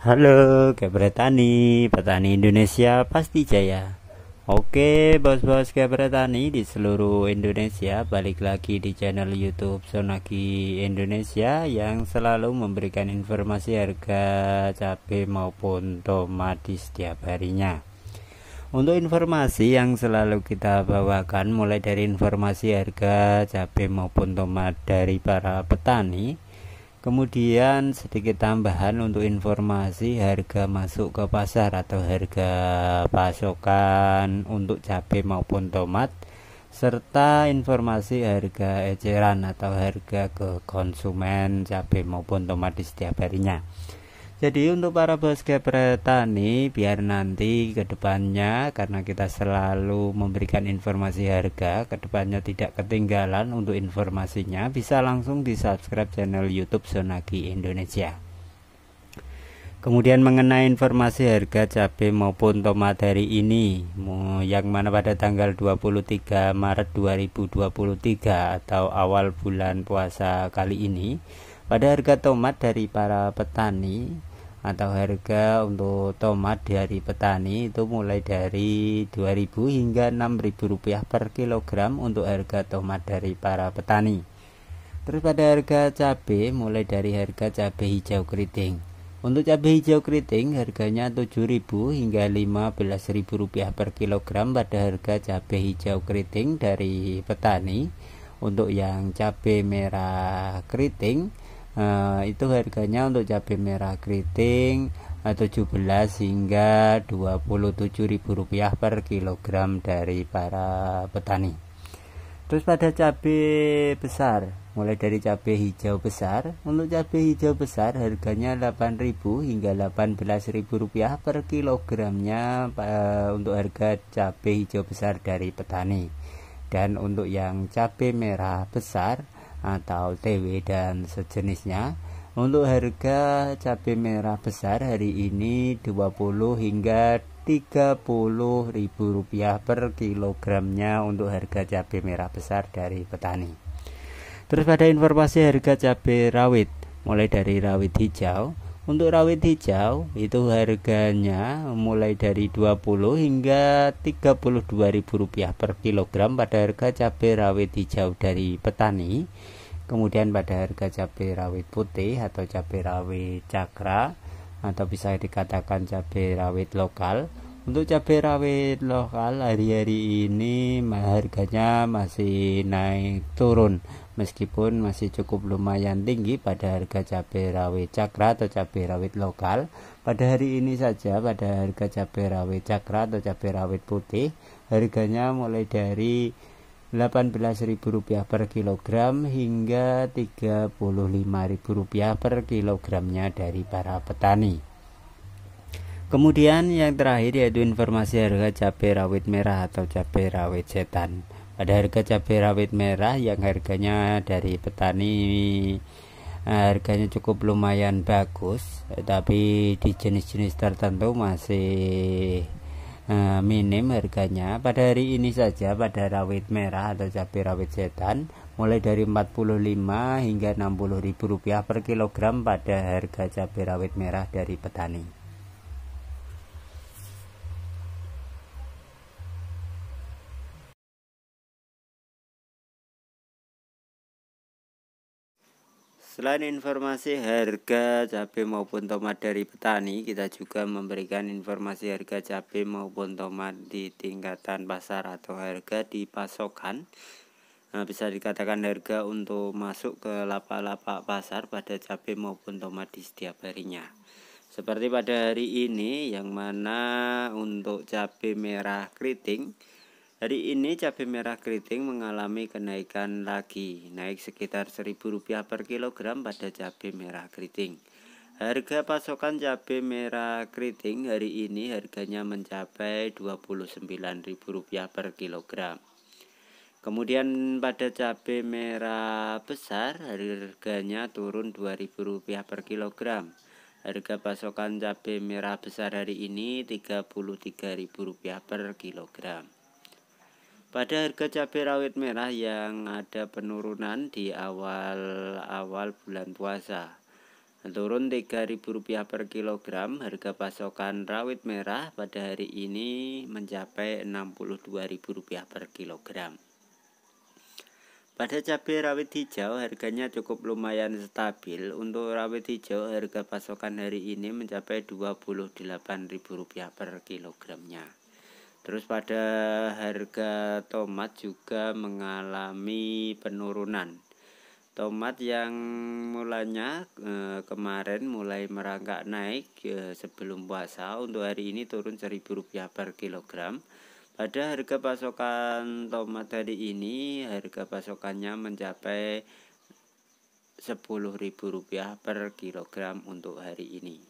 Halo, Kebretani, petani Indonesia pasti jaya. Oke, bos-bos Kebretani di seluruh Indonesia, balik lagi di channel YouTube Sonaki Indonesia yang selalu memberikan informasi harga cabai maupun tomat di setiap harinya. Untuk informasi yang selalu kita bawakan mulai dari informasi harga cabai maupun tomat dari para petani Kemudian sedikit tambahan untuk informasi harga masuk ke pasar atau harga pasokan untuk cabai maupun tomat serta informasi harga eceran atau harga ke konsumen cabai maupun tomat di setiap harinya. Jadi untuk para bos gepreta nih biar nanti ke depannya karena kita selalu memberikan informasi harga ke depannya tidak ketinggalan untuk informasinya bisa langsung di subscribe channel YouTube Sonagi Indonesia. Kemudian mengenai informasi harga cabai maupun tomat hari ini yang mana pada tanggal 23 Maret 2023 atau awal bulan puasa kali ini pada harga tomat dari para petani atau harga untuk tomat dari petani itu mulai dari 2000 hingga 6000 rupiah per kilogram untuk harga tomat dari para petani terus pada harga cabai mulai dari harga cabai hijau keriting untuk cabai hijau keriting harganya 7000 hingga 15000 rupiah per kilogram pada harga cabai hijau keriting dari petani untuk yang cabai merah keriting Nah, itu harganya untuk cabai merah keriting 17 eh, hingga 27.000 rupiah per kilogram dari para petani terus pada cabai besar mulai dari cabai hijau besar untuk cabai hijau besar harganya 8.000 hingga 18.000 rupiah per kilogramnya eh, untuk harga cabai hijau besar dari petani dan untuk yang cabai merah besar atau TW dan sejenisnya. Untuk harga cabai merah besar hari ini 20 hingga ribu rupiah per kilogramnya untuk harga cabai merah besar dari petani. Terus pada informasi harga cabai rawit mulai dari rawit hijau untuk rawit hijau itu harganya mulai dari 20 hingga 32.000 rupiah per kilogram pada harga cabai rawit hijau dari petani. Kemudian pada harga cabai rawit putih atau cabai rawit cakra atau bisa dikatakan cabai rawit lokal untuk cabai rawit lokal hari-hari ini harganya masih naik turun meskipun masih cukup lumayan tinggi pada harga cabai rawit cakra atau cabai rawit lokal pada hari ini saja pada harga cabai rawit cakra atau cabai rawit putih harganya mulai dari Rp18.000 per kilogram hingga Rp35.000 per kilogramnya dari para petani. Kemudian yang terakhir yaitu informasi harga cabai rawit merah atau cabai rawit setan. Pada harga cabai rawit merah yang harganya dari petani eh, harganya cukup lumayan bagus, tapi di jenis-jenis tertentu masih eh, minim harganya. Pada hari ini saja pada rawit merah atau cabai rawit setan mulai dari 45 hingga 60 ribu rupiah per kilogram pada harga cabai rawit merah dari petani. Selain informasi harga cabai maupun tomat dari petani, kita juga memberikan informasi harga cabai maupun tomat di tingkatan pasar atau harga di pasokan. Nah, bisa dikatakan harga untuk masuk ke lapak-lapak pasar pada cabai maupun tomat di setiap harinya. Seperti pada hari ini yang mana untuk cabai merah keriting Hari ini cabai merah keriting mengalami kenaikan lagi, naik sekitar Rp1.000 per kilogram pada cabai merah keriting. Harga pasokan cabai merah keriting hari ini harganya mencapai Rp29.000 per kilogram. Kemudian pada cabai merah besar harganya turun Rp2.000 per kilogram. Harga pasokan cabai merah besar hari ini Rp33.000 per kilogram. Pada harga cabai rawit merah yang ada penurunan di awal-awal bulan puasa Turun Rp3.000 per kilogram Harga pasokan rawit merah pada hari ini mencapai Rp62.000 per kilogram pada cabai rawit hijau harganya cukup lumayan stabil. Untuk rawit hijau harga pasokan hari ini mencapai Rp28.000 per kilogramnya. Terus pada harga tomat juga mengalami penurunan. Tomat yang mulanya eh, kemarin mulai merangkak naik eh, sebelum puasa untuk hari ini turun rp rupiah per kilogram. Pada harga pasokan tomat hari ini harga pasokannya mencapai rp rupiah per kilogram untuk hari ini.